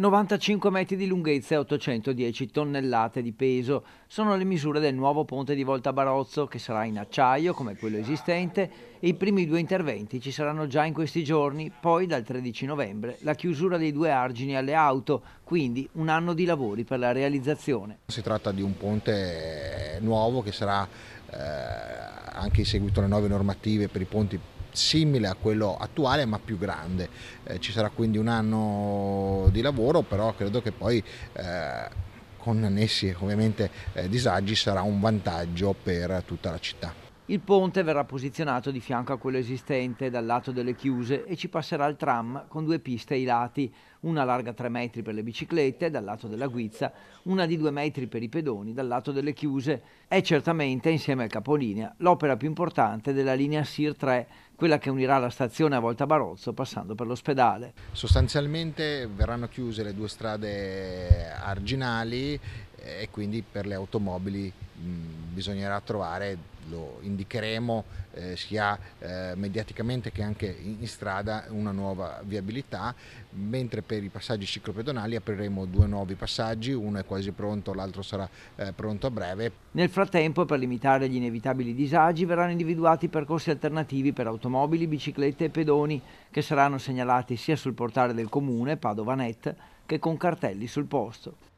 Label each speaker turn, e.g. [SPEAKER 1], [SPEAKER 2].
[SPEAKER 1] 95 metri di lunghezza e 810 tonnellate di peso sono le misure del nuovo ponte di Volta Barozzo che sarà in acciaio come quello esistente e i primi due interventi ci saranno già in questi giorni, poi dal 13 novembre la chiusura dei due argini alle auto, quindi un anno di lavori per la realizzazione.
[SPEAKER 2] Si tratta di un ponte nuovo che sarà eh, anche in seguito alle nuove normative per i ponti simile a quello attuale ma più grande. Eh, ci sarà quindi un anno di lavoro, però credo che poi eh, con annessi ovviamente eh, disagi sarà un vantaggio per tutta la città.
[SPEAKER 1] Il ponte verrà posizionato di fianco a quello esistente dal lato delle chiuse e ci passerà il tram con due piste ai lati, una larga 3 metri per le biciclette dal lato della guizza, una di 2 metri per i pedoni dal lato delle chiuse. È certamente, insieme al capolinea, l'opera più importante della linea SIR 3, quella che unirà la stazione a Volta Barozzo passando per l'ospedale. Sostanzialmente
[SPEAKER 2] verranno chiuse
[SPEAKER 1] le due strade arginali eh, e quindi per le
[SPEAKER 2] automobili mm, bisognerà trovare lo indicheremo eh, sia eh, mediaticamente che anche in strada una nuova viabilità, mentre
[SPEAKER 1] per i passaggi ciclopedonali apriremo due nuovi passaggi, uno è quasi pronto, l'altro sarà eh, pronto a breve. Nel frattempo, per limitare gli inevitabili disagi, verranno individuati percorsi alternativi per automobili, biciclette e pedoni, che saranno segnalati sia sul portale del comune, Padovanet, che con cartelli sul posto.